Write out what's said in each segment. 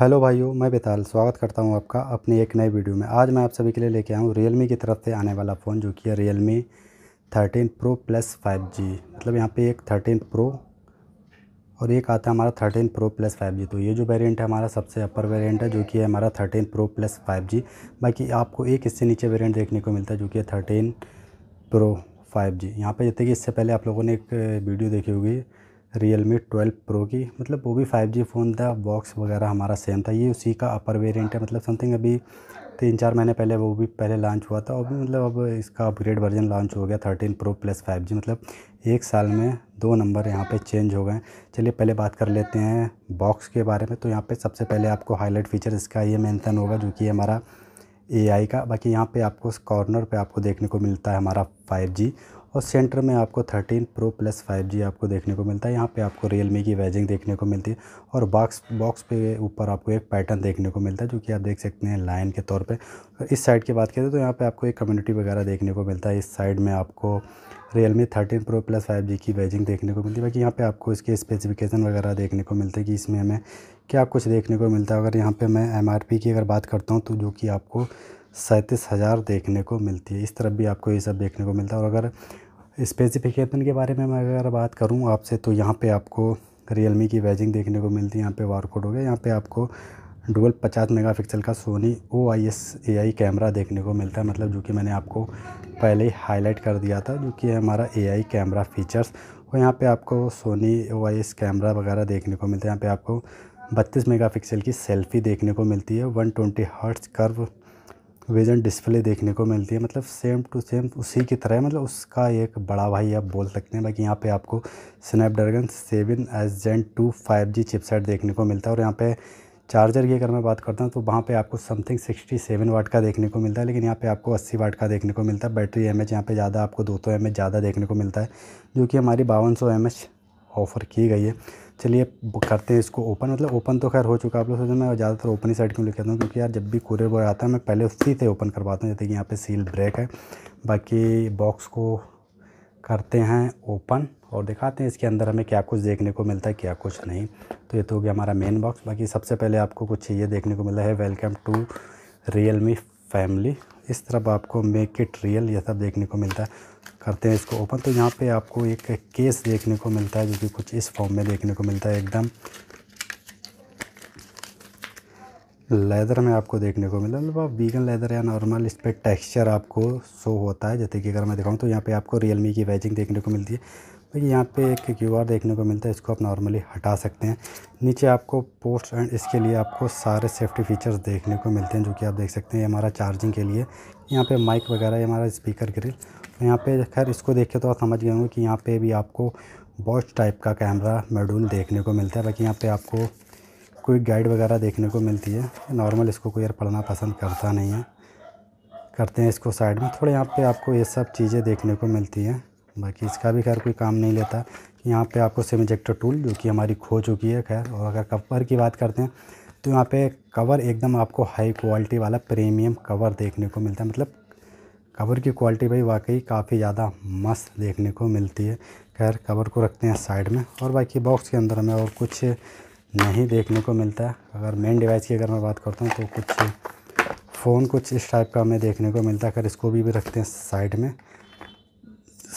hello भाइयों मैं बेताल स्वागत करता हूं आपका अपने एक नए वीडियो में आज मैं आप सभी के लिए लेके आया हूं रियलमी की तरफ से आने वाला फ़ोन जो कि है Realme thirteen pro plus five G मतलब यहां पे एक थर्टीन प्रो और एक आता है हमारा thirteen pro plus five G तो ये जो वेरिएंट है हमारा सबसे अपर वेरिएंट है जो कि है हमारा thirteen pro plus five G बाकी आपको एक इससे नीचे वेरियंट देखने को मिलता है जो कि है थर्टीन प्रो फाइव जी यहाँ पर जैसे कि इससे पहले आप लोगों ने एक वीडियो देखी होगी रियल मी ट्वेल्व प्रो की मतलब वो भी फाइव जी फ़ोन था बॉक्स वगैरह हमारा सेम था ये उसी का अपर वेरिएंट है मतलब समथिंग अभी तीन चार महीने पहले वो भी पहले लॉन्च हुआ था और भी मतलब अब इसका अपग्रेड वर्जन लॉन्च हो गया thirteen pro plus five G मतलब एक साल में दो नंबर यहाँ पे चेंज हो गए चलिए पहले बात कर लेते हैं बॉक्स के बारे में तो यहाँ पे सबसे पहले आपको हाईलाइट फीचर इसका ये मैंसन होगा जो कि हमारा ए का बाकी यहाँ पर आपको कॉर्नर पर आपको देखने को मिलता है हमारा फाइव और सेंटर में आपको 13 प्रो प्लस 5G आपको देखने को मिलता है यहाँ पे आपको रियलमी की वेजिंग देखने को मिलती है और बॉक्स बॉक्स पे ऊपर आपको एक पैटर्न देखने को मिलता है जो कि आप देख सकते हैं लाइन के तौर पे इस साइड की बात करें तो यहाँ पे आपको एक कम्युनिटी वगैरह देखने को मिलता है इस साइड में आपको Realme thirteen pro plus five G की वेजिंग देखने को मिलती है बाकी यहाँ पर आपको इसके स्पेसिफिकेशन वगैरह देखने को मिलते हैं कि इसमें हमें क्या कुछ देखने को मिलता है अगर यहाँ पर मैं एम की अगर बात करता हूँ तो जो कि आपको सैंतीस हज़ार देखने को मिलती है इस तरफ भी आपको ये सब देखने को मिलता है और अगर स्पेसिफिकेशन के बारे में मैं अगर बात करूँ आपसे तो यहाँ पर आपको रियलमी की वेजिंग देखने को मिलती है यहाँ पे वारकोड हो गया यहाँ पर आपको पचास 50 मेगापिक्सल का Sony O I S A I camera देखने को मिलता है मतलब जो कि मैंने आपको पहले ही हाईलाइट कर दिया था जो कि हमारा ए आई कैमरा फीचर्स और यहाँ पे आपको Sony O I S camera वगैरह देखने को मिलता है यहाँ पे आपको बत्तीस मेगापिक्सल की सेल्फ़ी देखने को मिलती है one twenty hertz curve vision display देखने को मिलती है मतलब सेम टू सेम उसी की तरह है मतलब उसका एक बड़ा भाई आप बोल सकते हैं बाकी यहाँ पे आपको Snapdragon seven S gen two five G chipset देखने को मिलता है और यहाँ पे चार्जर की अगर मैं बात करता हूँ तो वहाँ पे आपको समथिंग सिक्सटी सेवन वाट का देखने को मिलता है लेकिन यहाँ पे आपको अस्सी वाट का देखने को मिलता है बैटरी एम एच यहाँ पर ज़्यादा आपको दो सौ एम एच ज़्यादा देखने को मिलता है जो कि हमारी बावन सौ एम एच ऑफ़र की गई है चलिए करते हैं इसको ओपन मतलब ओपन तो खैर हो चुका है आप लोग सोचो मैं ज़्यादातर ओपन ही साइड क्यों लिखा हूँ क्योंकि यार जब भी कूरियर बॉय आता है मैं पहले उसी से ओपन करवाता हूँ जैसे कि यहाँ पे सील ब्रेक है बाकी बॉक्स को करते हैं ओपन और दिखाते हैं इसके अंदर हमें क्या कुछ देखने को मिलता है क्या कुछ नहीं तो ये तो हो गया हमारा मेन बॉक्स बाकी सबसे पहले आपको कुछ ये देखने को मिला है welcome to Realme family इस तरफ आपको मेक इट रियल ये सब देखने को मिलता है करते हैं इसको ओपन तो यहाँ पे आपको एक केस देखने को मिलता है जो कि कुछ इस फॉर्म में देखने को मिलता है एकदम लेदर में आपको देखने को मिला मतलब वीगन लेदर या नॉर्मल इस पर टेक्स्चर आपको शो होता है जैसे कि अगर मैं दिखाऊँ तो यहाँ पे आपको रियल मी की वैजिंग देखने को मिलती है भाई तो यहाँ पे एक क्यू देखने को मिलता है इसको आप नॉर्मली हटा सकते हैं नीचे आपको पोस्ट एंड इसके लिए आपको सारे सेफ्टी फीचर्स देखने को मिलते हैं जो कि आप देख सकते हैं हमारा चार्जिंग के लिए यहाँ पर माइक वगैरह हमारा स्पीकर ग्रिल तो यहाँ पे खैर इसको देख के तो आप समझ गए होंगे कि यहाँ पे भी आपको बॉच टाइप का कैमरा मेडूल देखने को मिलता है बाकी यहाँ पे आपको कोई गाइड वगैरह देखने को मिलती है नॉर्मल इसको कोई यार पढ़ना पसंद करता नहीं है करते हैं इसको साइड में थोड़े यहाँ पे आपको ये सब चीज़ें देखने को मिलती हैं बाकी इसका भी खैर कोई काम नहीं लेता यहाँ पर आपको सिम इजेक्टर टूल जो कि हमारी खो चुकी है खैर और अगर कवर की बात करते हैं तो यहाँ पे कवर एकदम आपको हाई क्वालिटी वाला प्रीमियम कवर देखने को मिलता है मतलब कवर की क्वालिटी भाई वाकई काफ़ी ज़्यादा मस्त देखने को मिलती है खैर कवर को रखते हैं साइड में और बाकी बॉक्स के अंदर हमें और कुछ नहीं देखने को मिलता है अगर मेन डिवाइस की अगर मैं बात करता हूँ तो कुछ फ़ोन कुछ इस टाइप का हमें देखने को मिलता है खैर इसको भी, भी रखते हैं साइड में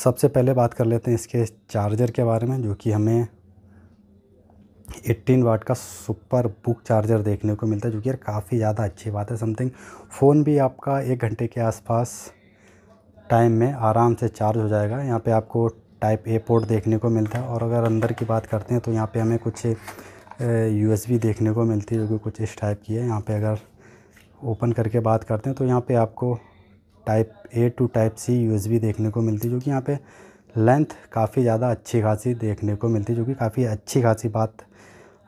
सबसे पहले बात कर लेते हैं इसके चार्जर के बारे में जो कि हमें एट्टीन वाट का सुपर बुक चार्जर देखने को मिलता है जो कि यार काफ़ी ज़्यादा अच्छी बात है समथिंग फ़ोन भी आपका एक घंटे के आसपास टाइम में आराम से चार्ज हो जाएगा यहाँ पे आपको टाइप ए पोर्ट देखने को मिलता है और अगर अंदर की बात करते हैं तो यहाँ पे हमें कुछ यू देखने को मिलती है जो कि कुछ इस टाइप की है यहाँ पे अगर ओपन करके बात करते हैं तो यहाँ पे आपको type A to type C यू देखने को मिलती है जो कि यहाँ पर लेंथ काफ़ी ज़्यादा अच्छी खासी देखने को मिलती है जो कि काफ़ी अच्छी खासी बात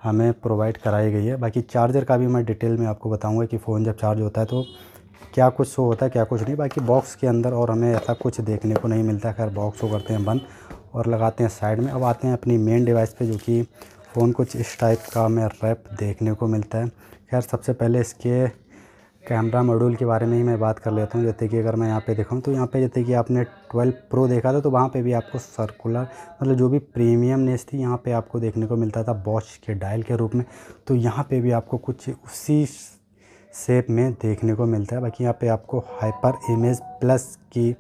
हमें प्रोवाइड कराई गई है बाकी चार्जर का भी मैं डिटेल में आपको बताऊँगा कि फ़ोन जब चार्ज होता है तो क्या कुछ शो होता है क्या कुछ नहीं बाकी बॉक्स के अंदर और हमें ऐसा कुछ देखने को नहीं मिलता खैर बॉक्स वो करते हैं बंद और लगाते हैं साइड में अब आते हैं अपनी मेन डिवाइस पे जो कि फ़ोन कुछ इस टाइप का हमें रैप देखने को मिलता है खैर सबसे पहले इसके कैमरा मॉड्यूल के बारे में ही मैं बात कर लेता हूँ जैसे कि अगर मैं यहाँ पे देखाऊँ तो यहाँ पे जैसे कि आपने 12 प्रो देखा था तो वहाँ पे भी आपको सर्कुलर मतलब जो भी प्रीमियम नेस थी यहाँ पे आपको देखने को मिलता था बॉच के डायल के रूप में तो यहाँ पे भी आपको कुछ उसी शेप में देखने को मिलता है बाकी यहाँ पे आपको हाइपर इमेज प्लस की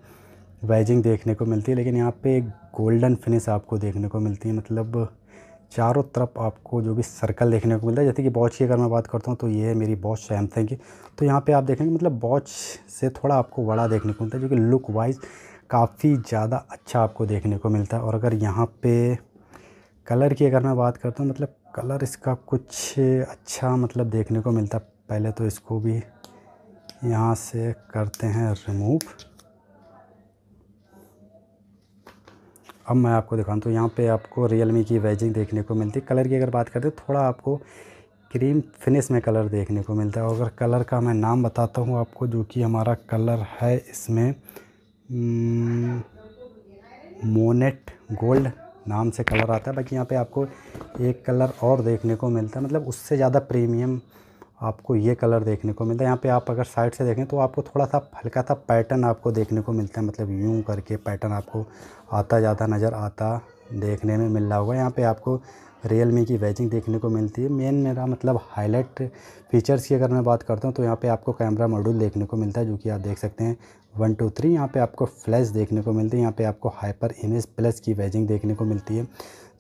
वाइजिंग देखने को मिलती है लेकिन यहाँ पे एक गोल्डन फिनिश आपको देखने को मिलती है मतलब चारों तरफ आपको जो भी सर्कल देखने को मिलता है जैसे कि बॉच की अगर मैं बात करता हूँ तो ये है मेरी बॉच सैमसंग की तो यहाँ पे आप देखेंगे मतलब बॉच से थोड़ा आपको बड़ा देखने को मिलता है जो कि लुक वाइज काफ़ी ज़्यादा अच्छा आपको देखने को मिलता है और अगर यहाँ पे कलर की अगर मैं बात करता हूँ मतलब कलर इसका कुछ अच्छा मतलब देखने को मिलता है पहले तो इसको भी यहाँ से करते हैं रिमूव अब मैं आपको दिखाऊँ तो यहाँ पे आपको रियलमी की वेजिंग देखने को मिलती है कलर की अगर बात करते थोड़ा आपको क्रीम फिनिश में कलर देखने को मिलता है और अगर कलर का मैं नाम बताता हूँ आपको जो कि हमारा कलर है इसमें मोनेट हम्म, गोल्ड नाम से कलर आता है बाकी यहाँ पे आपको एक कलर और देखने को मिलता है मतलब उससे ज़्यादा प्रीमियम आपको ये कलर देखने को मिलता है यहाँ पे आप अगर साइड से देखें तो आपको थोड़ा सा हल्का सा पैटर्न आपको देखने को मिलता है मतलब यूँ करके पैटर्न आपको आता जाता नज़र आता देखने में मिल रहा होगा यहाँ पे आपको रियल मी की वेजिंग देखने को मिलती है मेन मेरा मतलब हाईलाइट फीचर्स की अगर मैं बात करता हूँ तो यहाँ पर आपको कैमरा मॉड्यूल देखने को मिलता है जो कि आप देख सकते हैं वन टू थ्री यहाँ पर आपको फ्लैश देखने को मिलती है यहाँ पर आपको हाइपर इमेज प्लस की वेजिंग देखने को मिलती है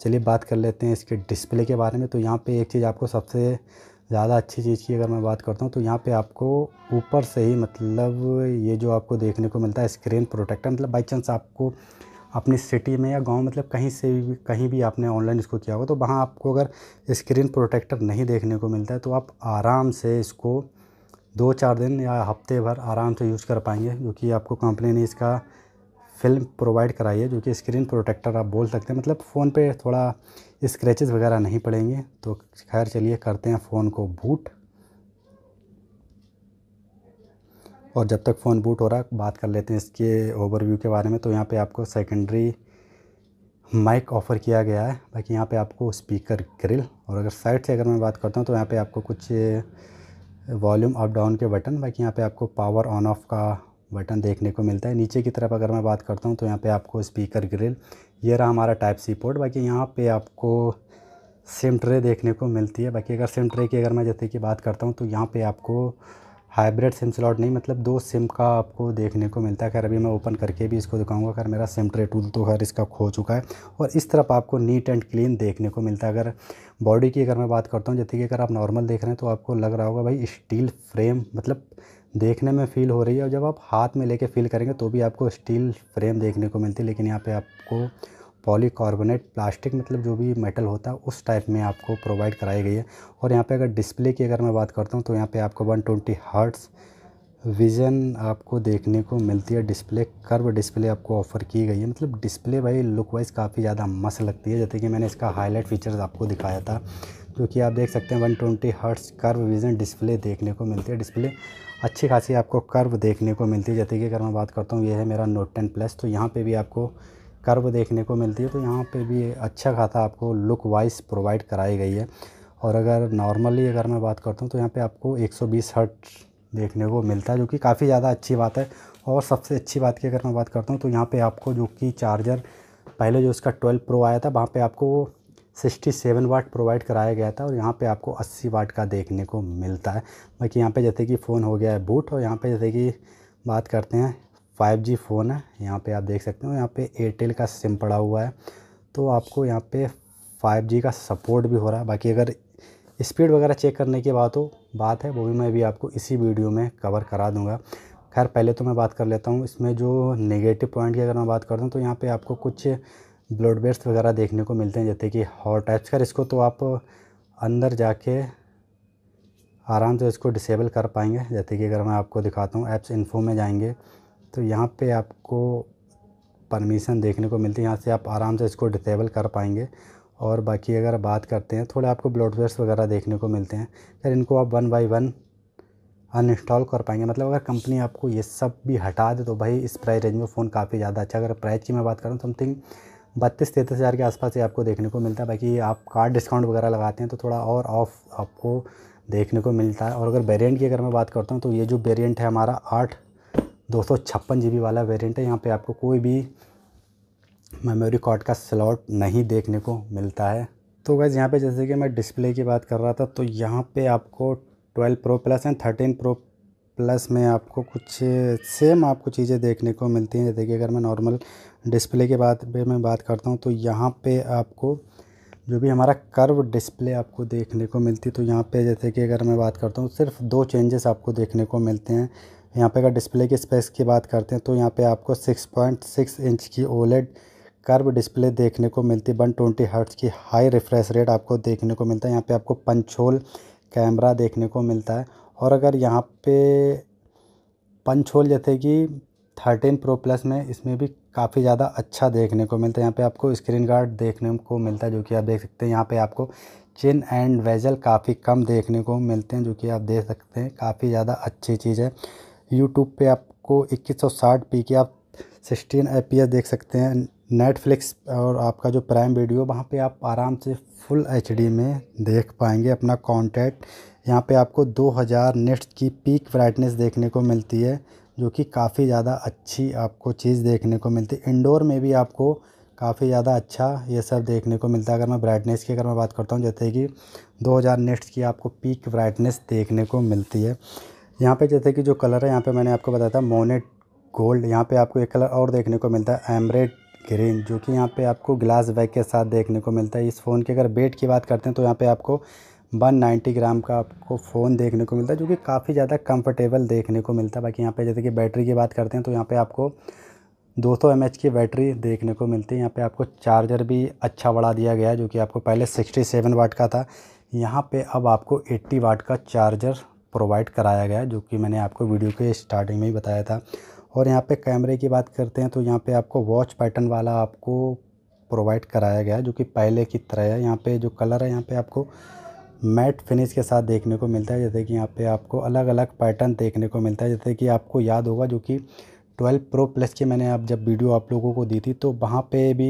चलिए बात कर लेते हैं इसके डिस्प्ले के बारे में तो यहाँ पर एक चीज़ आपको सबसे ज़्यादा अच्छी चीज़ की अगर मैं बात करता हूँ तो यहाँ पे आपको ऊपर से ही मतलब ये जो आपको देखने को मिलता है स्क्रीन प्रोटेक्टर मतलब बाई चांस आपको अपनी सिटी में या गांव मतलब कहीं से भी कहीं भी आपने ऑनलाइन इसको किया होगा तो वहाँ आपको अगर स्क्रीन प्रोटेक्टर नहीं देखने को मिलता है तो आप आराम से इसको दो चार दिन या हफ्ते भर आराम से यूज़ कर पाएंगे क्योंकि आपको कंपनी ने इसका फिल्म प्रोवाइड कराई है जो कि स्क्रीन प्रोटेक्टर आप बोल सकते हैं मतलब फ़ोन पे थोड़ा स्क्रैचेस वगैरह नहीं पड़ेंगे तो खैर चलिए करते हैं फ़ोन को बूट और जब तक फ़ोन बूट हो रहा बात कर लेते हैं इसके ओवरव्यू के बारे में तो यहाँ पे आपको सेकेंडरी माइक ऑफ़र किया गया है बाकी यहाँ पे आपको स्पीकर ग्रिल और अगर साइड से अगर मैं बात करता हूँ तो यहाँ पे आपको कुछ वॉल्यूम अप डाउन के बटन बाकी यहाँ पे आपको पावर ऑन ऑफ़ का बटन देखने को मिलता है नीचे की तरफ अगर मैं बात करता हूँ तो यहाँ पे आपको स्पीकर ग्रिल ये रहा हमारा टाइप सी पोर्ट बाकी यहाँ पे आपको सिम ट्रे देखने को मिलती है बाकी अगर सिम ट्रे की अगर मैं जैसे कि बात करता हूँ तो यहाँ पे आपको हाइब्रिड सिम स्लॉट नहीं मतलब दो सिम का आपको देखने को मिलता है खैर अभी मैं ओपन करके भी इसको दिखाऊंगा खैर मेरा सिम ट्रे टूल तो खैर इसका खो चुका है और इस तरफ आपको नीट एंड क्लीन देखने को मिलता है अगर बॉडी की अगर मैं बात करता हूँ जैसे कि अगर आप नॉर्मल देख रहे हैं तो आपको लग रहा होगा भाई स्टील फ्रेम मतलब देखने में फ़ील हो रही है और जब आप हाथ में लेके फील करेंगे तो भी आपको स्टील फ्रेम देखने को मिलती है लेकिन यहाँ पे आपको पॉलीकार्बोनेट प्लास्टिक मतलब जो भी मेटल होता है उस टाइप में आपको प्रोवाइड कराई गई है और यहाँ पे अगर डिस्प्ले की अगर मैं बात करता हूँ तो यहाँ पे आपको 120 ट्वेंटी हर्ट्स विज़न आपको देखने को मिलती है डिस्प्ले कर्व डिस्प्ले आपको ऑफ़र की गई है मतलब डिस्प्ले भाई लुक वाइज काफ़ी ज़्यादा मस्त लगती है जैसे कि मैंने इसका हाईलाइट फीचर्स आपको दिखाया था जो कि आप देख सकते हैं 120 twenty hertz curve vision display देखने को मिलती है डिस्प्ले अच्छी खासी आपको कर्व देखने को मिलती है जैसे कि अगर मैं बात करता हूँ ये है मेरा नोट टेन प्लस तो यहाँ पे भी आपको कर्व देखने को मिलती है तो यहाँ पे भी अच्छा खासा आपको लुक वाइज प्रोवाइड कराई गई है और अगर नॉर्मली अगर मैं बात करता हूँ तो यहाँ पे आपको 120 हर्ट देखने को मिलता है जो कि काफ़ी ज़्यादा अच्छी बात है और सबसे अच्छी बात की अगर मैं बात करता हूँ तो यहाँ पर आपको जो कि चार्जर पहले जो उसका ट्वेल्व प्रो आया था वहाँ पर आपको सिक्सटी सेवन वाट प्रोवाइड कराया गया था और यहाँ पे आपको अस्सी वाट का देखने को मिलता है बाकी यहाँ पे जैसे कि फ़ोन हो गया है बूट और यहाँ पे जैसे कि बात करते हैं फाइव जी फ़ोन है यहाँ पे आप देख सकते हो यहाँ पे एयरटेल का सिम पड़ा हुआ है तो आपको यहाँ पे जी का सपोर्ट भी हो रहा है बाकी अगर स्पीड वगैरह चेक करने की बात हो बात है वो भी मैं भी आपको इसी वीडियो में कवर करा दूँगा खैर पहले तो मैं बात कर लेता हूँ इसमें जो नेगेटिव पॉइंट की अगर मैं बात करता हूँ तो यहाँ पर आपको कुछ ब्लड बेस्ट वगैरह देखने को मिलते हैं जैसे कि हॉट कर इसको तो आप अंदर जाके आराम से इसको डिसेबल कर पाएंगे जैसे कि अगर मैं आपको दिखाता हूँ ऐप्स इन्फो में जाएंगे तो यहाँ पे आपको परमिशन देखने को मिलती है यहाँ से आप आराम से इसको डिसेबल कर पाएंगे और बाकी अगर बात करते हैं थोड़े आपको ब्लड बेस्ट वगैरह देखने को मिलते हैं फिर इनको आप वन बाई वन अनइंस्टॉल कर पाएंगे मतलब अगर कंपनी आपको ये सब भी हटा दे तो भाई इस प्राइस रेंज में फ़ोन काफ़ी ज़्यादा अच्छा अगर प्राइस की मैं बात करूँ समथिंग बत्तीस तैंतीस हज़ार के आसपास ही आपको देखने को मिलता है बाकी आप कार्ड डिस्काउंट वगैरह लगाते हैं तो थोड़ा और ऑफ आपको देखने को मिलता है और अगर वेरिएंट की अगर मैं बात करता हूँ तो ये जो वेरिएंट है हमारा आठ दो सौ छप्पन जी बी वाला वेरिएंट है यहाँ पे आपको कोई भी मेमोरी कार्ड का स्लॉट नहीं देखने को मिलता है तो वैसे यहाँ पे जैसे कि मैं डिस्प्ले की बात कर रहा था तो यहाँ पे आपको twelve pro plus and thirteen pro plus में आपको कुछ सेम आपको चीज़ें देखने को मिलती हैं जैसे कि अगर मैं नॉर्मल डिस्प्ले के बात पे मैं बात करता हूँ तो यहाँ पे आपको जो भी हमारा कर्व डिस्प्ले आपको देखने को मिलती है तो यहाँ पे जैसे कि अगर मैं बात करता हूँ सिर्फ दो चेंजेस आपको देखने को मिलते हैं यहाँ पे अगर डिस्प्ले के स्पेस की बात करते हैं तो यहाँ पे आपको 6.6 इंच की ओलेड कर्व डिस्प्ले देखने को मिलती है वन ट्वेंटी हर्ट्स की हाई रिफ्रेश रेट आपको देखने को मिलता है यहाँ पर आपको पंचोल कैमरा देखने को मिलता है और अगर यहाँ पे पंच होल जैसे कि थर्टीन प्रो प्लस में इसमें भी काफ़ी ज़्यादा अच्छा देखने को मिलता है यहाँ पे आपको स्क्रीन गार्ड देखने को मिलता है जो कि आप देख सकते हैं यहाँ पे आपको चिन एंड वेजल काफ़ी कम देखने को मिलते हैं जो कि आप देख सकते हैं काफ़ी ज़्यादा अच्छी चीज़ है यूट्यूब पे आपको 2160 पी की आप 16 एफ देख सकते हैं नेटफ्लिक्स और आपका जो प्राइम वीडियो वहाँ पे आप आराम से फुल एच में देख पाएंगे अपना कॉन्टैक्ट यहाँ पे आपको 2000 निट्स की पीक ब्राइटनेस देखने को मिलती है जो कि काफ़ी ज़्यादा अच्छी आपको चीज़ देखने को मिलती है इंडोर में भी आपको काफ़ी ज़्यादा अच्छा ये सब देखने को मिलता है अगर मैं ब्राइटनेस की अगर मैं बात करता हूँ जैसे कि 2000 निट्स की आपको पीक ब्राइटनेस देखने को मिलती है यहाँ पे जैसे कि जो कलर है यहाँ पे मैंने आपको बताया था मोनेट गोल्ड यहाँ पे आपको एक कलर और देखने को मिलता है एमरेड ग्रीन जो कि यहाँ पर आपको ग्लास बैग के साथ देखने को मिलता है इस फ़ोन की अगर बेट की बात करते हैं तो यहाँ पर आपको 190 ग्राम का आपको फ़ोन देखने को मिलता है जो कि काफ़ी ज़्यादा कंफर्टेबल देखने को मिलता है बाकी यहाँ पे जैसे कि बैटरी की बात करते हैं तो यहाँ पे आपको 200 सौ की बैटरी देखने को मिलती है यहाँ पे आपको चार्जर भी अच्छा बढ़ा दिया गया है जो कि आपको पहले 67 वाट का था यहाँ पे अब आपको 80 वाट का चार्जर प्रोवाइड कराया गया जो कि मैंने आपको वीडियो के स्टार्टिंग में ही बताया था और यहाँ पर कैमरे की बात करते हैं तो यहाँ पर आपको वॉच पैटर्न वाला आपको प्रोवाइड कराया गया जो कि पहले की तरह है यहाँ पर जो कलर है यहाँ पर आपको मैट फिनिश के साथ देखने को मिलता है जैसे कि यहाँ पे आपको अलग अलग पैटर्न देखने को मिलता है जैसे कि आपको याद होगा जो कि 12 प्रो प्लस की मैंने आप जब वीडियो आप लोगों को दी थी तो वहाँ पे भी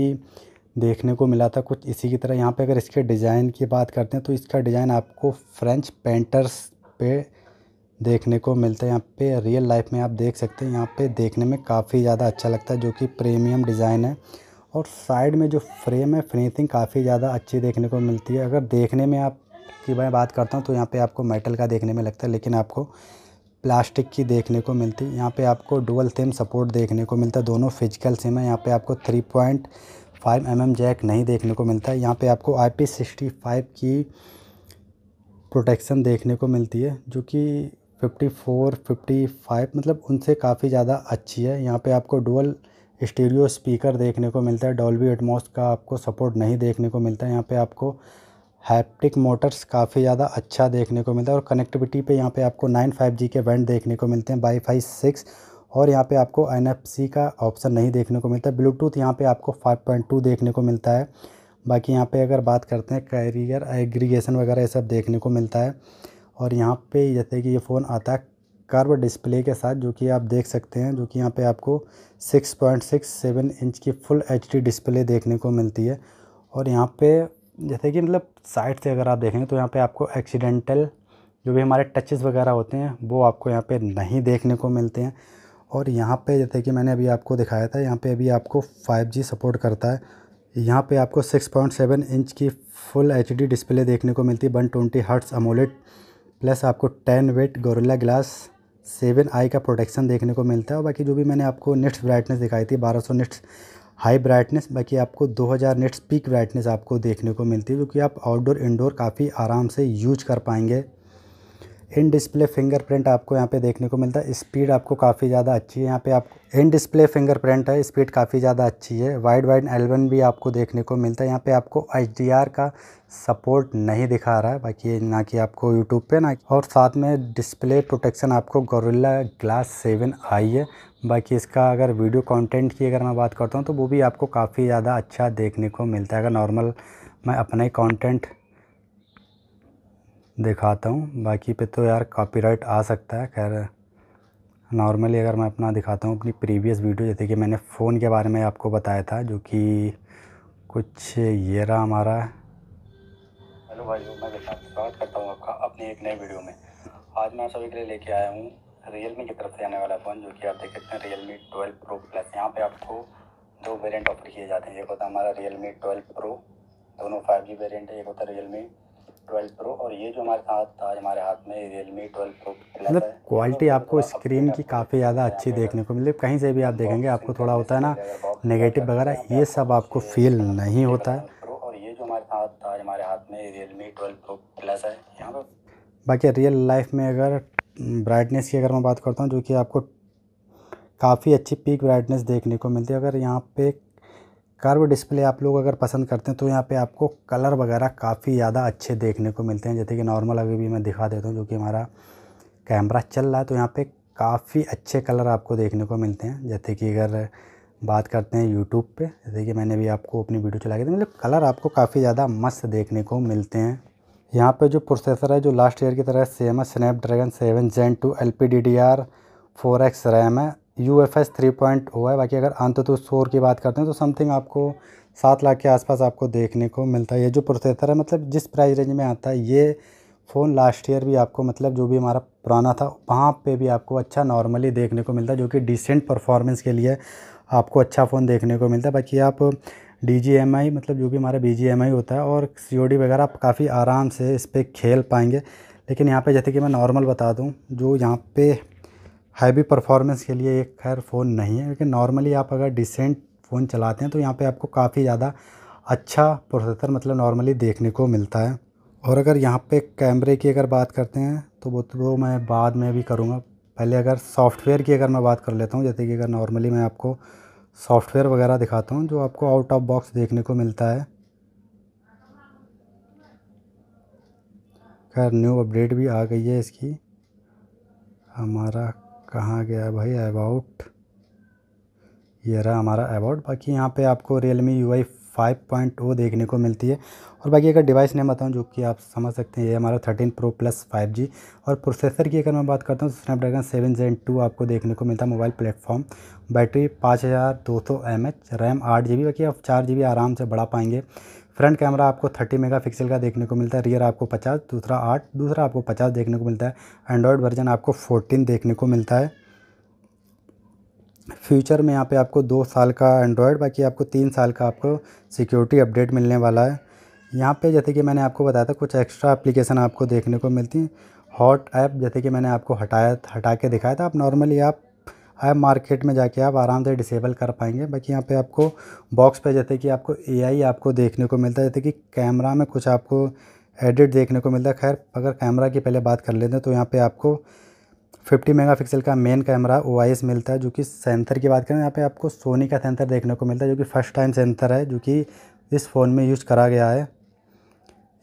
देखने को मिला था कुछ इसी की तरह यहाँ पे अगर इसके डिज़ाइन की बात करते हैं तो इसका डिज़ाइन आपको फ्रेंच पेंटर्स पे देखने को मिलता है यहाँ पर रियल लाइफ में आप देख सकते हैं यहाँ पर देखने में काफ़ी ज़्यादा अच्छा लगता है जो कि प्रीमियम डिज़ाइन है और साइड में जो फ्रेम है फिनिशिंग काफ़ी ज़्यादा अच्छी देखने को मिलती है अगर देखने में आप की मैं बात करता हूँ तो यहाँ पे आपको मेटल का देखने में लगता है लेकिन आपको प्लास्टिक की देखने को मिलती है यहाँ पे आपको डुअल सिम सपोर्ट देखने को मिलता है दोनों फिजिकल सिम है यहाँ पे आपको 3.5 पॉइंट mm जैक नहीं देखने को मिलता है यहाँ पे आपको आई पी की प्रोटेक्शन देखने को मिलती है जो कि 54, 55 मतलब उनसे काफ़ी ज़्यादा अच्छी है यहाँ पे आपको डुअल स्टीरियो स्पीकर देखने को मिलता है डॉल्बी एटमोस का आपको सपोर्ट नहीं देखने को मिलता है यहाँ पे आपको हैप्टिक मोटर्स काफ़ी ज़्यादा अच्छा देखने को मिलता है और कनेक्टिविटी पे यहाँ पे आपको नाइन फाइव जी के वेंट देखने को मिलते हैं वाई फाई सिक्स और यहाँ पे आपको एन का ऑप्शन नहीं देखने को मिलता है ब्लूटूथ यहाँ पे आपको 5.2 देखने को मिलता है बाकी यहाँ पे अगर बात करते हैं कैरियर एग्रीगेशन वगैरह ये सब देखने को मिलता है और यहाँ पे जैसे कि ये फ़ोन आता है कर्व डिस्प्ले के साथ जो कि आप देख सकते हैं जो कि यहाँ पे आपको 6.67 इंच की फुल एच डिस्प्ले देखने को मिलती है और यहाँ पे जैसे कि मतलब साइड से अगर आप देखें तो यहाँ पे आपको एक्सीडेंटल जो भी हमारे टचेस वगैरह होते हैं वो आपको यहाँ पे नहीं देखने को मिलते हैं और यहाँ पे जैसे कि मैंने अभी आपको दिखाया था यहाँ पे अभी आपको 5G सपोर्ट करता है यहाँ पे आपको 6.7 इंच की फुल एच डिस्प्ले देखने को मिलती है one twenty hertz AMOLED plus आपको ten bit Gorilla glass seven I का प्रोटेक्शन देखने को मिलता है और बाकी जो भी मैंने आपको निट्स ब्राइटनेस दिखाई थी बारह निट्स हाई ब्राइटनेस बाकी आपको 2000 नेट्स पीक ब्राइटनेस आपको देखने को मिलती है क्योंकि आप आउटडोर इंडोर काफ़ी आराम से यूज कर पाएंगे इन डिस्प्ले फिंगरप्रिंट आपको यहाँ पे देखने को मिलता है स्पीड आपको काफ़ी ज़्यादा अच्छी है यहाँ पे आप इन डिस्प्ले फिंगरप्रिंट है स्पीड काफ़ी ज़्यादा अच्छी है वाइड वाइड एलवन भी आपको देखने को मिलता है यहाँ पे आपको एच का सपोर्ट नहीं दिखा रहा है बाकी ना कि आपको यूट्यूब पे ना और साथ में डिस्प्ले प्रोटेक्शन आपको गोरिल्ला ग्लास सेवन आई है बाकी इसका अगर वीडियो कंटेंट की अगर मैं बात करता हूँ तो वो भी आपको काफ़ी ज़्यादा अच्छा देखने को मिलता है अगर नॉर्मल मैं अपना ही कॉन्टेंट दिखाता हूँ बाकी पे तो यार कॉपीराइट आ सकता है खैर नॉर्मली अगर मैं अपना दिखाता हूँ अपनी प्रीवियस वीडियो जैसे कि मैंने फ़ोन के बारे में आपको बताया था जो कि कुछ ये रहा हमारा हेलो भाई मैं स्वागत करता हूँ आपका अपनी एक नई वीडियो में आज मैं सभी के लिए लेके आया हूँ रियलमी की तरफ से आने वाला फ़ोन जो कि आप देख सकते हैं रियलमी ट्वेल्व प्रो प्लस यहाँ पे आपको दो वेरिएंट ऑफर किए जाते हैं एक होता है हमारा रियलमी ट्वेल्व प्रो दोनों फाइव जी वेरियंट है एक होता है रियलमी ट्वेल्व प्रो और ये जो हमारे साथ आज हमारे हाथ में रियलमी ट्वेल्व प्रो मतलब क्वालिटी तो आपको स्क्रीन की काफ़ी ज़्यादा अच्छी देखने को मिली कहीं से भी आप देखेंगे आपको थोड़ा होता है ना नेगेटिव वगैरह ये सब आपको फील नहीं होता है और ये जो हमारे साथ आज हमारे हाथ में रियलमी ट्वेल्व प्रो प्लस है यहाँ पर बाकी रियल लाइफ में अगर ब्राइटनेस की अगर मैं बात करता हूँ जो कि आपको काफ़ी अच्छी पीक ब्राइटनेस देखने को मिलती है अगर यहाँ पे कर्व डिस्प्ले आप लोग अगर पसंद करते हैं तो यहाँ पे आपको कलर वगैरह काफ़ी ज़्यादा अच्छे देखने को मिलते हैं जैसे कि नॉर्मल अभी भी मैं दिखा देता हूँ जो कि हमारा कैमरा चल रहा है तो यहाँ पे काफ़ी अच्छे कलर आपको देखने को मिलते हैं जैसे कि अगर बात करते हैं यूट्यूब पर जैसे कि मैंने भी आपको अपनी वीडियो चला के मतलब कलर आपको काफ़ी ज़्यादा मस्त देखने को मिलते हैं यहाँ पे जो प्रोसेसर है जो लास्ट ईयर की तरह सेम है Snapdragon seven gen two L P D D R four X RAM है U F S three point O है बाकी अगर अंत तो स्कोर की बात करते हैं तो समथिंग आपको सात लाख के आसपास आपको देखने को मिलता है ये जो प्रोसेसर है मतलब जिस प्राइस रेंज में आता है ये फ़ोन लास्ट ईयर भी आपको मतलब जो भी हमारा पुराना था वहाँ पे भी आपको अच्छा नॉर्मली देखने को मिलता है जो कि डिसेंट परफॉर्मेंस के लिए आपको अच्छा फ़ोन देखने को मिलता है बाकी आप डी मतलब जो भी हमारा बी होता है और सी वगैरह आप काफ़ी आराम से इस पर खेल पाएंगे लेकिन यहाँ पे जैसे कि मैं नॉर्मल बता दूँ जो यहाँ पे हैवी परफॉर्मेंस के लिए एक खैर फ़ोन नहीं है लेकिन नॉर्मली आप अगर डिसेंट फ़ोन चलाते हैं तो यहाँ पे आपको काफ़ी ज़्यादा अच्छा प्रोसेसर मतलब नॉर्मली देखने को मिलता है और अगर यहाँ पे कैमरे की अगर बात करते हैं तो वो तो वो मैं बाद में भी करूँगा पहले अगर सॉफ्टवेयर की अगर मैं बात कर लेता हूँ जैसे कि अगर नॉर्मली मैं आपको सॉफ्टवेयर वगैरह दिखाता हूँ जो आपको आउट ऑफ बॉक्स देखने को मिलता है खैर न्यू अपडेट भी आ गई है इसकी हमारा कहाँ गया भाई अबाउट ये रहा हमारा अबाउट बाकी यहाँ पे आपको Realme U I five point O देखने को मिलती है और बाकी अगर डिवाइस नेम बताऊँ जो कि आप समझ सकते हैं ये हमारा thirteen pro plus five G और प्रोसेसर की अगर मैं बात करता हूँ तो स्नैपड्रैगन सेवन जेन टू आपको देखने को मिलता है मोबाइल प्लेटफॉर्म बैटरी पाँच हज़ार दो सौ एम एच रैम आठ जी बी बाकी आप चार जी बी आराम से बढ़ा पाएंगे फ्रंट कैमरा आपको 30 मेगापिक्सल का देखने को मिलता है रियर आपको 50 दूसरा 8 दूसरा आपको 50 देखने को मिलता है एंड्रॉयड वर्जन आपको 14 देखने को मिलता है फ्यूचर में यहाँ पे आपको दो साल का एंड्रॉयड बाकी आपको तीन साल का आपको सिक्योरिटी अपडेट मिलने वाला है यहाँ पे जैसे कि मैंने आपको बताया था कुछ एक्स्ट्रा एप्लीकेशन आपको देखने को मिलती हैं हॉट ऐप जैसे कि मैंने आपको हटाया हटा के दिखाया था आप नॉर्मली आप ऐप मार्केट में जाके आप आराम से डिसेबल कर पाएंगे बाकी यहाँ पे आपको बॉक्स पे जैसे कि आपको ए आपको देखने को मिलता है जैसे कि कैमरा में कुछ आपको एडिट देखने को मिलता है खैर अगर कैमरा की पहले बात कर लेते हैं तो यहाँ पर आपको 50 मेगापिक्सल का मेन कैमरा ओ मिलता है जो कि सेंसर की बात करें यहाँ पे आपको सोनी का सेंसर देखने को मिलता है जो कि फ़र्स्ट टाइम सेंसर है जो कि इस फ़ोन में यूज करा गया है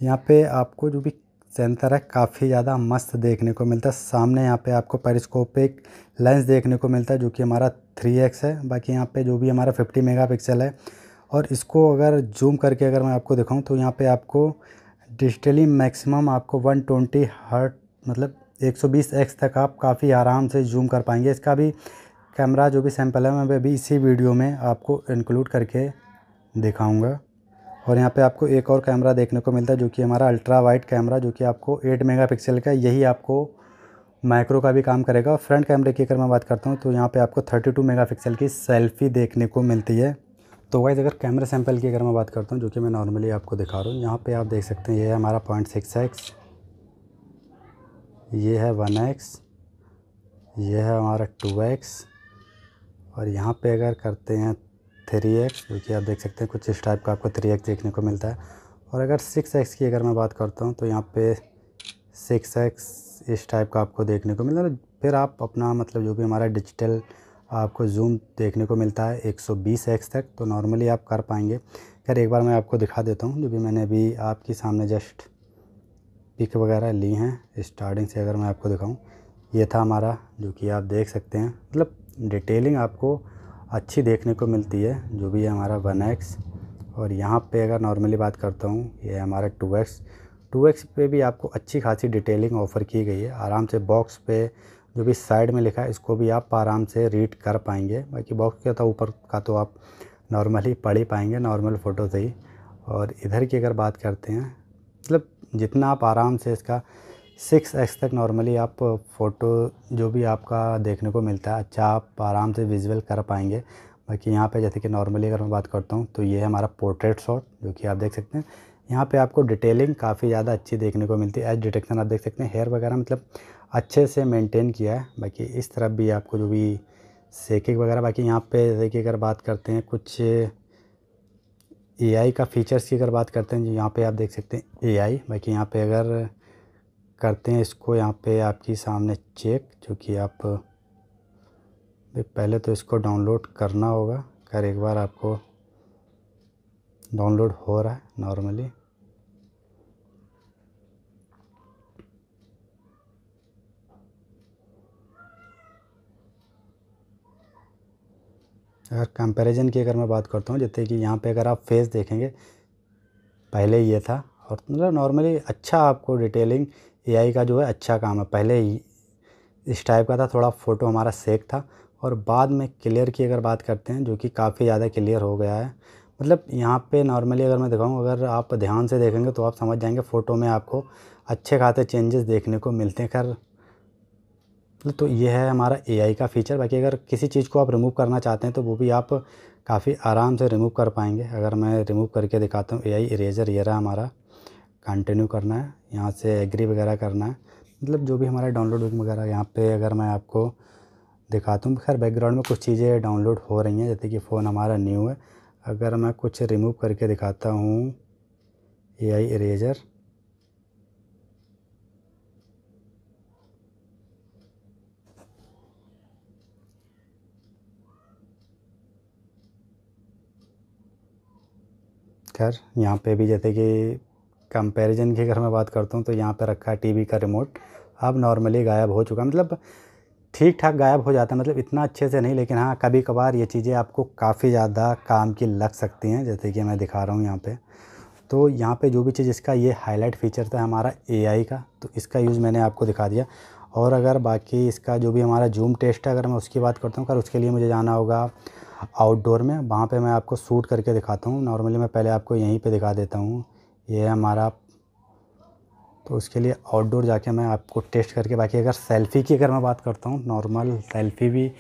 यहाँ पे आपको जो भी सेंसर है काफ़ी ज़्यादा मस्त देखने को मिलता है सामने यहाँ पे आपको पेरिस्कोपिक लेंस देखने को मिलता है जो कि हमारा थ्री है बाकी यहाँ पर जो भी हमारा फिफ्टी मेगा है और इसको अगर जूम करके अगर मैं आपको दिखाऊँ तो यहाँ पर आपको डिजिटली मैक्सिमम आपको वन हर्ट मतलब 120x तक आप काफ़ी आराम से जूम कर पाएंगे इसका भी कैमरा जो भी सैंपल है मैं अभी इसी वीडियो में आपको इंक्लूड करके दिखाऊंगा और यहाँ पे आपको एक और कैमरा देखने को मिलता है जो कि हमारा अल्ट्रा वाइट कैमरा जो कि आपको 8 मेगापिक्सल का यही आपको माइक्रो का भी काम करेगा फ्रंट कैमरे की अगर मैं बात करता हूँ तो यहाँ पे आपको 32 मेगापिक्सल की सेल्फ़ी देखने को मिलती है तो वाइज अगर कैमरा सैम्पल की अगर मैं बात करता हूँ जो कि मैं नॉर्मली आपको दिखा रहा हूँ यहाँ पर आप देख सकते हैं ये हमारा पॉइंट सिक्स एक्स ये है वन एक्स ये है हमारा टू एक्स और यहाँ पे अगर करते हैं थ्री एक्स क्योंकि तो आप देख सकते हैं कुछ इस टाइप का आपको थ्री एक्स देखने को मिलता है और अगर सिक्स एक्स की अगर मैं बात करता हूँ तो यहाँ पे सिक्स एक्स इस टाइप का आपको देखने को मिलता है फिर आप अपना मतलब जो भी हमारा डिजिटल आपको जूम देखने को मिलता है एक्स तक तो नॉर्मली आप कर पाएंगे खैर एक बार मैं आपको दिखा देता हूँ जो भी मैंने अभी आपके सामने जस्ट पिक वगैरह ली हैं स्टार्टिंग से अगर मैं आपको दिखाऊं ये था हमारा जो कि आप देख सकते हैं मतलब डिटेलिंग आपको अच्छी देखने को मिलती है जो भी है हमारा वन एक्स और यहाँ पे अगर नॉर्मली बात करता हूँ ये है हमारा टू एक्स टू एक्स पे भी आपको अच्छी खासी डिटेलिंग ऑफ़र की गई है आराम से बॉक्स पे जो भी साइड में लिखा है इसको भी आप आराम से रीड कर पाएंगे बाकी बॉक्स के तो ऊपर का तो आप नॉर्मली पढ़ ही पाएंगे नॉर्मल फ़ोटो से ही और इधर की अगर बात करते हैं मतलब जितना आप आराम से इसका सिक्स एक्स तक नॉर्मली आप फ़ोटो जो भी आपका देखने को मिलता है अच्छा आप आराम से विजुअल कर पाएंगे बाकी यहाँ पे जैसे कि नॉर्मली अगर मैं बात करता हूँ तो ये है हमारा पोर्ट्रेट शॉट जो कि आप देख सकते हैं यहाँ पे आपको डिटेलिंग काफ़ी ज़्यादा अच्छी देखने को मिलती है एज डिटेक्शन आप देख सकते हैं हेयर वगैरह मतलब अच्छे से मेनटेन किया है बाकी इस तरफ भी आपको जो भी सेकिंग वगैरह बाकी यहाँ पर जैसे कि अगर बात करते हैं कुछ एआई का फीचर्स की अगर बात करते हैं जो यहाँ पे आप देख सकते हैं एआई बाकी यहाँ पे अगर करते हैं इसको यहाँ पे आपकी सामने चेक जो कि आप पहले तो इसको डाउनलोड करना होगा अगर एक बार आपको डाउनलोड हो रहा है नॉर्मली कंपैरिजन की अगर मैं बात करता हूँ जैसे कि यहाँ पे अगर आप फेस देखेंगे पहले ये था और मतलब नॉर्मली अच्छा आपको डिटेलिंग एआई का जो है अच्छा काम है पहले ही इस टाइप का था थोड़ा फ़ोटो हमारा सेक था और बाद में क्लियर की अगर बात करते हैं जो कि काफ़ी ज़्यादा क्लियर हो गया है मतलब यहाँ पे नॉर्मली अगर मैं दिखाऊँ अगर आप ध्यान से देखेंगे तो आप समझ जाएंगे फ़ोटो में आपको अच्छे खाते चेंजेस देखने को मिलते हैं खैर तो ये है हमारा एआई का फ़ीचर बाकी अगर किसी चीज़ को आप रिमूव करना चाहते हैं तो वो भी आप काफ़ी आराम से रिमूव कर पाएंगे अगर मैं रिमूव करके दिखाता हूँ एआई इरेजर ये रहा हमारा कंटिन्यू करना है यहाँ से एग्री वगैरह करना है मतलब जो भी हमारा डाउनलोड वगैरह यहाँ पे अगर मैं आपको दिखाता हूँ खैर बैकग्राउंड में कुछ चीज़ें डाउनलोड हो रही हैं जैसे कि फ़ोन हमारा न्यू है अगर मैं कुछ रिमूव करके दिखाता हूँ ए आई इरेजर खैर यहाँ पे भी जैसे कि कंपैरिजन की अगर मैं बात करता हूँ तो यहाँ पे रखा है टीवी का रिमोट अब नॉर्मली गायब हो चुका मतलब ठीक ठाक गायब हो जाता है मतलब इतना अच्छे से नहीं लेकिन हाँ कभी कभार ये चीज़ें आपको काफ़ी ज़्यादा काम की लग सकती हैं जैसे कि मैं दिखा रहा हूँ यहाँ पर तो यहाँ पर जो भी चीज़ इसका ये हाईलाइट फीचर था हमारा ए का तो इसका यूज़ मैंने आपको दिखा दिया और अगर बाकी इसका जो भी हमारा जूम टेस्ट है अगर मैं उसकी बात करता हूँ अगर उसके लिए मुझे जाना होगा आउटडोर में वहाँ पे मैं आपको सूट करके दिखाता हूँ नॉर्मली मैं पहले आपको यहीं पे दिखा देता हूँ ये है हमारा तो उसके लिए आउटडोर जाके मैं आपको टेस्ट करके बाकी अगर सेल्फ़ी की अगर मैं बात करता हूँ नॉर्मल सेल्फ़ी भी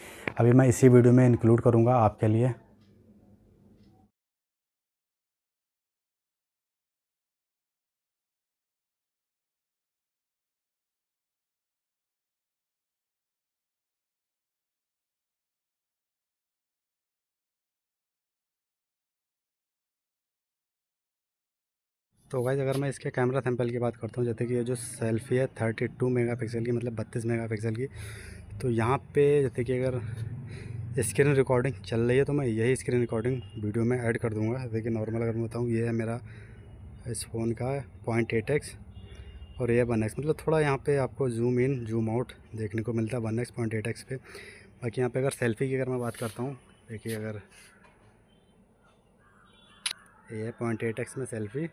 अभी मैं इसी वीडियो में इंक्लूड करूँगा आपके लिए तो गाइज़ अगर मैं इसके कैमरा सैम्पल की बात करता हूँ जैसे कि ये जो सेल्फ़ी है थर्टी टू मेगा पिक्सल की मतलब बत्तीस मेगा पिक्सल की तो यहाँ पे जैसे कि अगर स्क्रीन रिकॉर्डिंग चल रही है तो मैं यही स्क्रीन रिकॉर्डिंग वीडियो में ऐड कर दूँगा जैसे कि नॉर्मल अगर मैं बताऊँ ये है मेरा इस फ़ोन का पॉइंट एट एक्स और ये वन एक्स मतलब थोड़ा यहाँ पे आपको जूम इन जूम आउट देखने को मिलता है one X point eight X पे बाकी यहाँ पे अगर सेल्फ़ी की अगर मैं बात करता हूँ देखिए अगर ये पॉइंट एट एक्स में सेल्फ़ी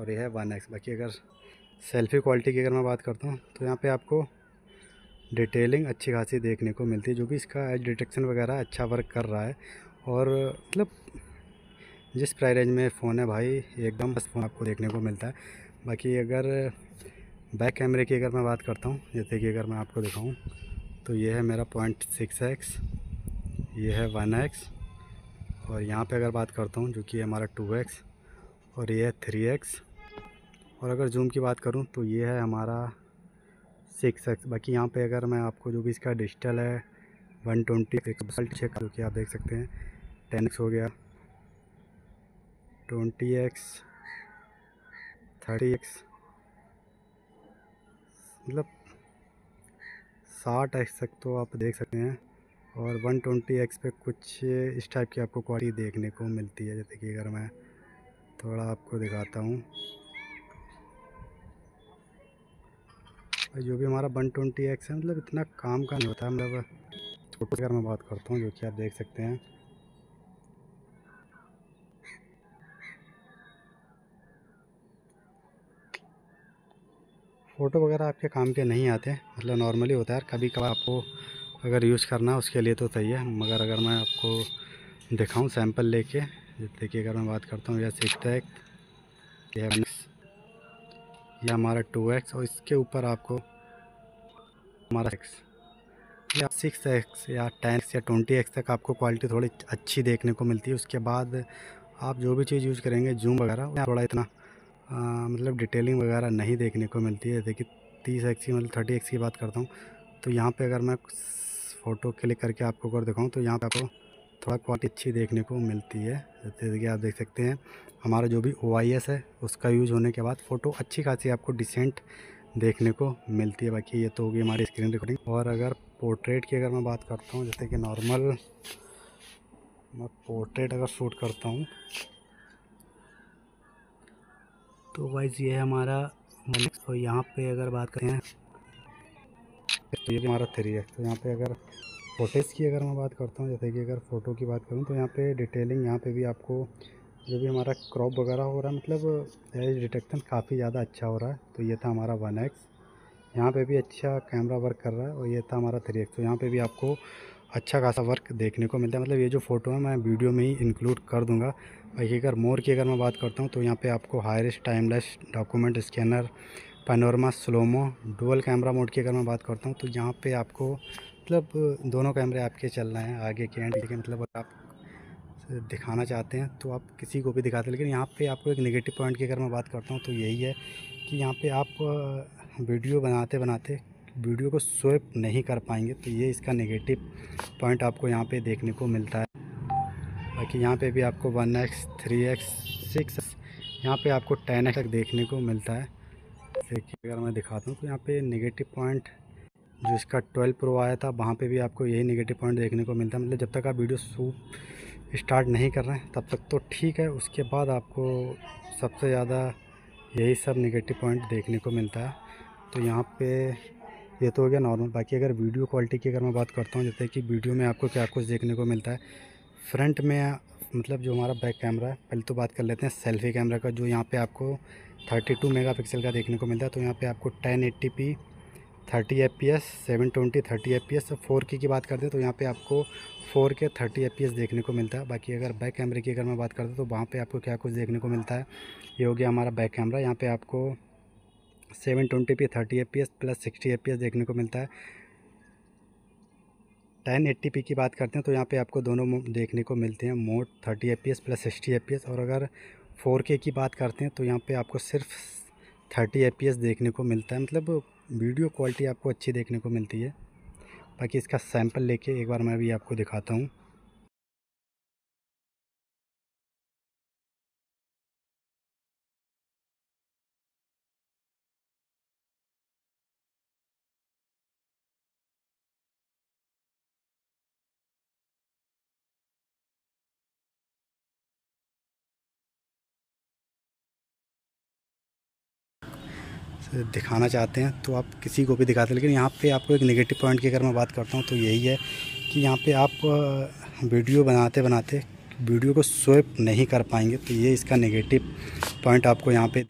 और ये है वन एक्स बाकी अगर सेल्फ़ी क्वालिटी की अगर मैं बात करता हूँ तो यहाँ पे आपको डिटेलिंग अच्छी खासी देखने को मिलती है जो भी इसका एज डिटेक्शन वगैरह अच्छा वर्क कर रहा है और मतलब जिस प्राइस रेंज में फ़ोन है भाई एकदम बस फ़ोन आपको देखने को मिलता है बाकी अगर बैक कैमरे की अगर मैं बात करता हूँ जैसे कि अगर मैं आपको दिखाऊँ तो ये है मेरा पॉइंट सिक्स एक्स ये है वन एक्स और यहाँ पे अगर बात करता हूँ जो कि हमारा टू एक्स और ये है थ्री एक्स और अगर जूम की बात करूँ तो ये है हमारा सिक्स एक्स बाकी यहाँ पे अगर मैं आपको जो भी इसका डिजिटल है वन ट्वेंटी चेक जो कि आप देख सकते हैं टेन एक्स हो गया ट्वेंटी एक्स थर्टी एक्स मतलब साठ एक्स तक तो आप देख सकते हैं और वन ट्वेंटी एक्स पे कुछ इस टाइप की आपको क्वालिटी देखने को मिलती है जैसे कि अगर मैं थोड़ा आपको दिखाता हूँ जो भी हमारा वन ट्वेंटी एक्स है मतलब इतना काम का नहीं होता है मतलब छोटे घर में बात करता हूँ जो कि आप देख सकते हैं फ़ोटो वगैरह आपके काम के नहीं आते मतलब नॉर्मली होता है कभी कभार आपको अगर यूज़ करना है उसके लिए तो सही है मगर अगर मैं आपको दिखाऊं सैंपल लेके देखिए अगर मैं बात करता हूँ यह सिक्स एक्स यह हमारा टू एक्स और इसके ऊपर आपको हमारा एक्स या सिक्स एक्स या टेन एक्स या ट्वेंटी एक्स तक आपको क्वालिटी थोड़ी अच्छी देखने को मिलती है उसके बाद आप जो भी चीज़ यूज़ करेंगे जूम वगैरह थोड़ा इतना आ, मतलब डिटेलिंग वगैरह नहीं देखने को मिलती है देखिए तीस एक्स की मतलब थर्टी एक्स की बात करता हूँ तो यहाँ पे अगर मैं फ़ोटो क्लिक करके आपको अगर दिखाऊँ तो यहाँ पे आपको थोड़ा क्वालिटी अच्छी देखने को मिलती है जैसे कि आप देख सकते हैं हमारा जो भी ओ है उसका यूज़ होने के बाद फ़ोटो अच्छी खासी आपको डिसेंट देखने को मिलती है बाकी ये तो होगी हमारी स्क्रीन रिकॉर्डिंग और अगर पोर्ट्रेट की अगर मैं बात करता हूँ जैसे कि नॉर्मल मैं पोर्ट्रेट अगर शूट करता हूँ तो वाइज ये है हमारा और तो यहाँ पे अगर बात करें तो ये हमारा थ्री एक्स तो यहाँ पे अगर फोटेज की अगर मैं बात करता हूँ जैसे कि अगर फ़ोटो की बात करूँ तो यहाँ पे डिटेलिंग यहाँ पे भी आपको जो भी हमारा क्रॉप वगैरह हो रहा है मतलब एज डिटेक्शन काफ़ी ज़्यादा अच्छा हो रहा है तो ये था हमारा वन एक्स यहाँ पर भी अच्छा कैमरा वर्क कर रहा है और ये था हमारा थ्री एक्स तो यहाँ पर भी आपको अच्छा खासा वर्क देखने को मिलता है मतलब ये जो फ़ोटो है मैं वीडियो में ही इंक्लूड कर दूँगा बाकी अगर मोर की अगर मैं बात करता हूँ तो यहाँ पर आपको highest timeless document scanner panorama slow mo dual camera mode की अगर मैं बात करता हूँ तो यहाँ पे आपको मतलब दोनों कैमरे आपके चल रहे हैं आगे के एंड लेकिन मतलब आप दिखाना चाहते हैं तो आप किसी को भी दिखाते हैं लेकिन यहाँ पे आपको एक नेगेटिव पॉइंट की अगर मैं बात करता हूँ तो यही है कि यहाँ पे आप वीडियो बनाते बनाते वीडियो को स्वेप नहीं कर पाएंगे तो ये इसका नेगेटिव पॉइंट आपको यहाँ पे देखने को मिलता है बाकी यहाँ पे भी आपको one X three X six यहाँ पर आपको टेन एक्स तक देखने को मिलता है जैसे कि अगर मैं दिखाता हूँ तो यहाँ पर नेगेटिव पॉइंट जो इसका ट्वेल्व प्रो आया था वहाँ पे भी आपको यही नेगेटिव पॉइंट देखने को मिलता है मतलब जब तक आप वीडियो शूट स्टार्ट नहीं कर रहे हैं तब तक तो ठीक है उसके बाद आपको सबसे ज़्यादा यही सब नेगेटिव पॉइंट देखने को मिलता है तो यहाँ पे ये तो हो गया नॉर्मल बाकी अगर वीडियो क्वालिटी की अगर मैं बात करता हूँ जैसे कि वीडियो में आपको क्या कुछ देखने को मिलता है फ्रंट में मतलब जो हमारा बैक कैमरा है पहले तो बात कर लेते हैं सेल्फी कैमरा का जो यहाँ पे आपको 32 मेगापिक्सल का देखने को मिलता है तो यहाँ पे आपको 1080p thirty F P S seven twenty thirty F P S तो फोर की की बात करते हैं तो यहाँ पे आपको फोर के थर्टी एफ पी एस देखने को मिलता है बाकी अगर बैक कैमरे की अगर मैं बात करता हूँ तो वहाँ पे आपको क्या कुछ देखने को मिलता है ये हो गया हमारा बैक कैमरा यहाँ पे आपको seven twenty P thirty F P S plus sixty F P S देखने को मिलता है टेन एट्टी पी की बात करते हैं तो यहाँ पर आपको दोनों देखने को मिलते हैं mode thirty F P S plus sixty F P S और अगर फोर के की बात करते हैं तो यहाँ पर आपको सिर्फ थर्टी एफ पी एस देखने को मिलता है मतलब वीडियो क्वालिटी आपको अच्छी देखने को मिलती है बाकी इसका सैंपल लेके एक बार मैं भी आपको दिखाता हूँ दिखाना चाहते हैं तो आप किसी को भी दिखाते हैं लेकिन यहाँ पे आपको एक नेगेटिव पॉइंट की अगर मैं बात करता हूँ तो यही है कि यहाँ पे आप वीडियो बनाते बनाते वीडियो को स्वेप नहीं कर पाएंगे तो ये इसका नेगेटिव पॉइंट आपको यहाँ पे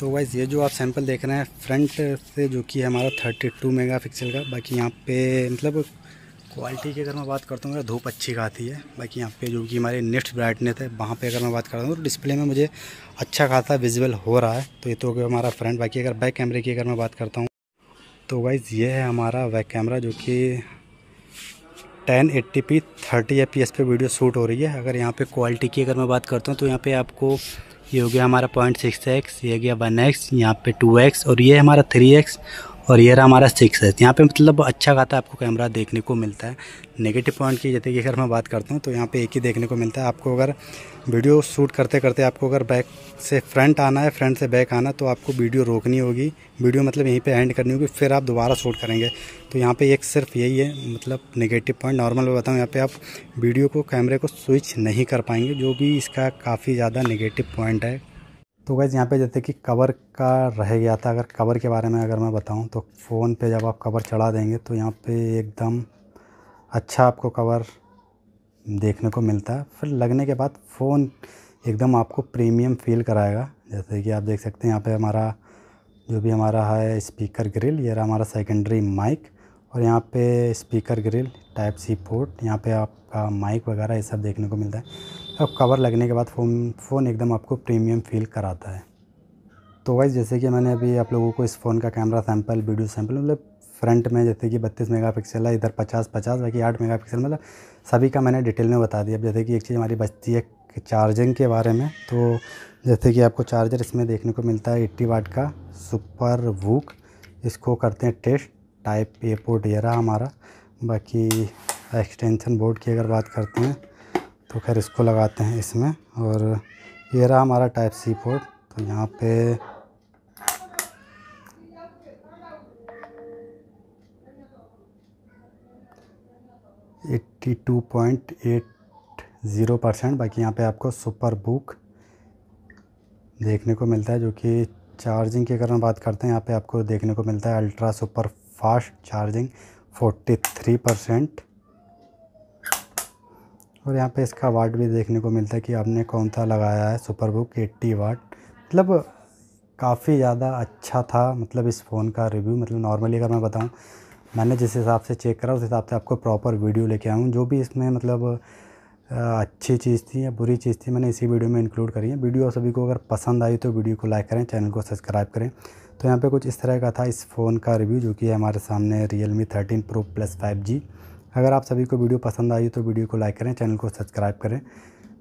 तो वाइज़ ये जो आप सैंपल देख रहे हैं फ्रंट से जो कि है हमारा थर्टी टू का बाकी यहाँ पे मतलब क्वालिटी की अगर मैं बात करता हूँ मेरा तो धूप अच्छी खाती है बाकी यहाँ पे जो कि हमारे नेक्स्ट ब्राइटनेस है वहाँ पे अगर मैं बात करता हूँ तो डिस्प्ले में मुझे अच्छा खासा विजिबल हो रहा है तो ये तो हो हमारा फ्रंट बाकी अगर बैक कैमरे की अगर मैं बात करता हूँ तो वाइज ये है हमारा बैक कैमरा जो कि ten eighty P thirty F P S पे वीडियो शूट हो रही है अगर यहाँ पे क्वालिटी की अगर मैं बात करता हूँ तो यहाँ पे आपको ये हो गया हमारा पॉइंट सिक्स एक्स ये हो गया वन एक्स यहाँ पे टू एक्स और ये हमारा थ्री एक्स और ये रहा हमारा सिक्स है यहाँ पे मतलब अच्छा खाता आपको कैमरा देखने को मिलता है नेगेटिव पॉइंट की जैसे कि अगर मैं बात करता हूँ तो यहाँ पे एक ही देखने को मिलता है आपको अगर वीडियो शूट करते करते आपको अगर बैक से फ्रंट आना है फ्रंट से बैक आना तो आपको वीडियो रोकनी होगी वीडियो मतलब यहीं पे एंड करनी होगी फिर आप दोबारा शूट करेंगे तो यहाँ पे एक सिर्फ यही है मतलब नेगेटिव पॉइंट नॉर्मल मैं बताऊँ यहाँ पर आप वीडियो को कैमरे को स्विच नहीं कर पाएंगे जो भी इसका काफ़ी ज़्यादा नेगेटिव पॉइंट है तो गैस यहाँ पे जैसे कि कवर का रह गया था अगर कवर के बारे में अगर मैं बताऊँ तो फ़ोन पे जब आप कवर चढ़ा देंगे तो यहाँ पे एकदम अच्छा आपको कवर देखने को मिलता है फिर लगने के बाद फ़ोन एकदम आपको प्रीमियम फील कराएगा जैसे कि आप देख सकते हैं यहाँ पे हमारा जो भी हमारा है स्पीकर ग्रिल ये रहा हमारा सेकेंडरी माइक और यहाँ पे speaker grille type C port यहाँ पे आपका माइक वगैरह ये सब देखने को मिलता है अब कवर लगने के बाद फ़ोन फ़ोन एकदम आपको प्रीमियम फील कराता है तो वाइज जैसे कि मैंने अभी आप लोगों को इस फ़ोन का कैमरा सैम्पल वीडियो सैम्पल मतलब फ्रंट में जैसे कि बत्तीस मेगापिक्सल है इधर पचास पचास बाकी आठ मेगापिक्सल मतलब सभी का मैंने डिटेल में बता दिया अब जैसे कि एक चीज़ हमारी बचती है चार्जिंग के बारे में तो जैसे कि आपको चार्जर इसमें देखने को मिलता है एट्टी वाट का सुपर वूक इसको करते हैं टेस्ट टाइप ए पोर्ट ये रहा हमारा बाकी एक्सटेंशन बोर्ड की अगर बात करते हैं तो खैर इसको लगाते हैं इसमें और ये रहा हमारा टाइप सी पोर्ट तो यहाँ पे eighty two point eight zero percent बाकी यहाँ पे आपको सुपर बुक देखने को मिलता है जो कि चार्जिंग की अगर हम बात करते हैं यहाँ पे आपको देखने को मिलता है ultra super fast charging 43 percent और यहाँ पे इसका वाट भी देखने को मिलता है कि आपने कौन सा लगाया है सुपर बुक एट्टी वाट मतलब काफ़ी ज़्यादा अच्छा था मतलब इस फ़ोन का रिव्यू मतलब नॉर्मली अगर मैं बताऊँ मैंने जिस हिसाब से चेक करा उस हिसाब से आपको प्रॉपर वीडियो लेके आऊँ जो भी इसमें मतलब अच्छी चीज़ थी या बुरी चीज़ थी मैंने इसी वीडियो में इंक्लूड करी है वीडियो सभी को अगर पसंद आई तो वीडियो को लाइक करें चैनल को सब्सक्राइब करें तो यहाँ पे कुछ इस तरह का था इस फ़ोन का रिव्यू जो कि हमारे सामने Realme thirteen pro plus five G अगर आप सभी को वीडियो पसंद आई तो वीडियो को लाइक करें चैनल को सब्सक्राइब करें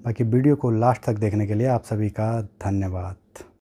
बाकी वीडियो को लास्ट तक देखने के लिए आप सभी का धन्यवाद